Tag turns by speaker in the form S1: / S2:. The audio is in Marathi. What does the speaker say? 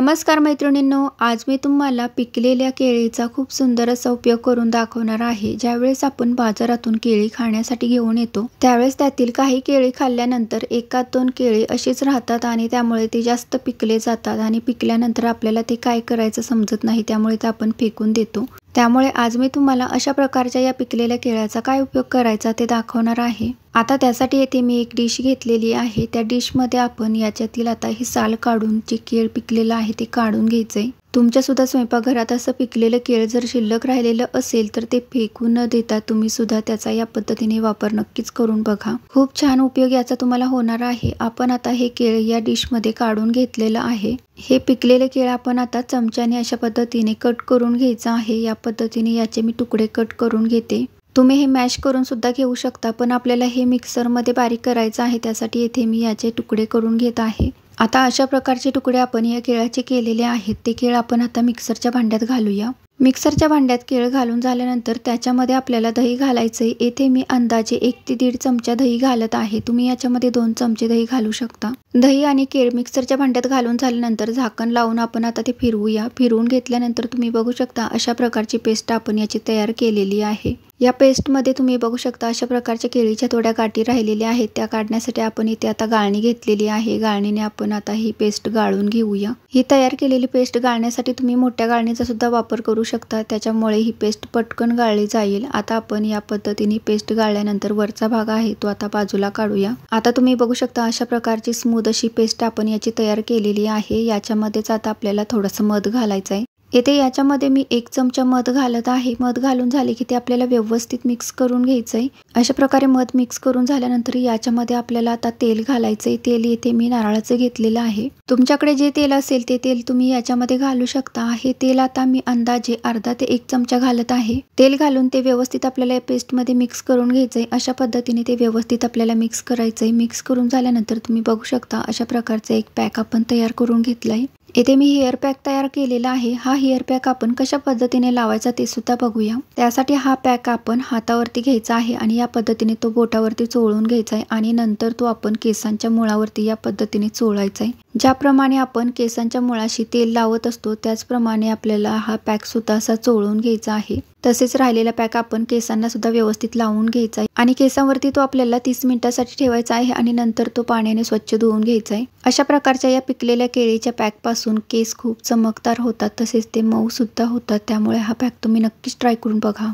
S1: नमस्कार मैत्रिणींनो आज मी तुम्हाला पिकलेल्या केळीचा खूप सुंदर असा उपयोग करून दाखवणार आहे ज्यावेळेस आपण बाजारातून केळी खाण्यासाठी घेऊन येतो त्यावेळेस त्यातील काही केळी खाल्ल्यानंतर एका दोन केळी अशीच राहतात आणि त्यामुळे ते जास्त पिकले जातात आणि पिकल्यानंतर आपल्याला ते काय करायचं समजत नाही त्यामुळे ते आपण फेकून देतो त्यामुळे आज मी तुम्हाला अशा प्रकारच्या या पिकलेल्या केळ्याचा काय उपयोग करायचा ते दाखवणार आहे आता त्यासाठी येथे मी एक डिश घेतलेली आहे त्या डिशमध्ये आपण याच्यातील आता ही साल काढून जे केळ पिकलेलं आहे ते काढून घ्यायचं आहे तुमच्यासुद्धा स्वयंपाकघरात असं पिकलेलं केळ जर शिल्लक राहिलेलं असेल तर ते फेकू न देता तुम्ही सुद्धा त्याचा या पद्धतीने वापर नक्कीच करून बघा खूप छान उपयोग याचा तुम्हाला होणार आहे आपण आता हे केळ या डिशमध्ये काढून घेतलेलं आहे हे पिकलेले केळ आपण आता चमच्याने अशा पद्धतीने कट करून घ्यायचं आहे या पद्धतीने याचे मी तुकडे कट करून घेते तुम्ही हे मॅश करून सुद्धा घेऊ शकता पण आपल्याला हे मिक्सरमध्ये बारीक करायचं आहे त्यासाठी येथे मी याचे तुकडे करून घेत आहे आता अशा प्रकारचे तुकडे आपण या केळाचे केलेले आहेत ते केळ आपण आता मिक्सरच्या भांड्यात घालूया मिक्सरच्या भांड्यात केळ घालून झाल्यानंतर त्याच्यामध्ये आपल्याला दही घालायचं आहे येथे मी अंदाजे एक ते दीड चमचा दही घालत आहे तुम्ही याच्यामध्ये दोन चमचे दही घालू शकता दही आणि केळ मिक्सरच्या भांड्यात घालून झाल्यानंतर झाकण लावून आपण आता ते फिरवूया फिरवून घेतल्यानंतर तुम्ही बघू शकता अशा प्रकारची पेस्ट आपण याची तयार केलेली आहे या पेस्टमध्ये तुम्ही बघू शकता अशा प्रकारच्या केळीच्या थोड्या गाठी राहिलेल्या आहेत त्या काढण्यासाठी आपण इथे आता गाळणी घेतलेली आहे गाळणीने आपण आता ही पेस्ट गाळून घेऊया ही तयार केलेली पेस्ट गाळण्यासाठी तुम्ही मोठ्या गाळणीचा सुद्धा वापर करू शकता त्याच्यामुळे ही पेस्ट पटकन गाळली जाईल आता आपण या पद्धतीने पेस्ट गाळल्यानंतर वरचा भाग आहे तो आता बाजूला काढूया आता तुम्ही बघू शकता अशा प्रकारची स्मूद अशी पेस्ट आपण याची तयार केलेली आहे याच्यामध्येच आता आपल्याला थोडस मध घालायचं आहे येथे याच्यामध्ये मी एक चमचा मध घालत आहे मध घालून झाले की ते आपल्याला व्यवस्थित मिक्स करून घ्यायचं आहे अशा प्रकारे मध मिक्स करून झाल्यानंतर याच्यामध्ये आपल्याला आता तेल घालायचंय आहे तेल येथे मी नारळाचं घेतलेलं आहे तुमच्याकडे जे तेल असेल ते तेल तुम्ही याच्यामध्ये घालू शकता हे तेल आता मी अंदाजे अर्धा ते एक चमचा घालत आहे तेल घालून ते व्यवस्थित आपल्याला या पेस्टमध्ये मिक्स करून घ्यायचंय आहे अशा पद्धतीने ते व्यवस्थित आपल्याला मिक्स करायचंय आहे मिक्स करून झाल्यानंतर तुम्ही बघू शकता अशा प्रकारचा एक पॅक आपण तयार करून घेतलाय इथे मी हेअर पॅक तयार केलेला आहे हा हेअर पॅक आपण कशा पद्धतीने लावायचा ते सुद्धा बघूया त्यासाठी हा पॅक आपण हातावरती घ्यायचा आहे आणि या पद्धतीने तो बोटावरती चोळून घ्यायचा आहे आणि नंतर तो आपण केसांच्या मुळावरती या पद्धतीने चोळायचा आहे ज्याप्रमाणे आपण केसांच्या मुळाशी तेल लावत असतो त्याचप्रमाणे आपल्याला हा पॅक सुद्धा असा चोळून घ्यायचा आहे तसेच राहिलेला पॅक आपण केसांना सुद्धा व्यवस्थित लावून घ्यायचा आहे आणि केसांवरती तो आपल्याला तीस मिनिटासाठी ठेवायचा आहे आणि नंतर तो पाण्याने स्वच्छ धुवून घ्यायचा आहे अशा प्रकारच्या या पिकलेल्या केळीच्या पॅक असून केस खूप चमकदार होतात तसेच ते मऊसुद्धा होतात त्यामुळे हा पॅक तुम्ही नक्कीच ट्राय करून बघा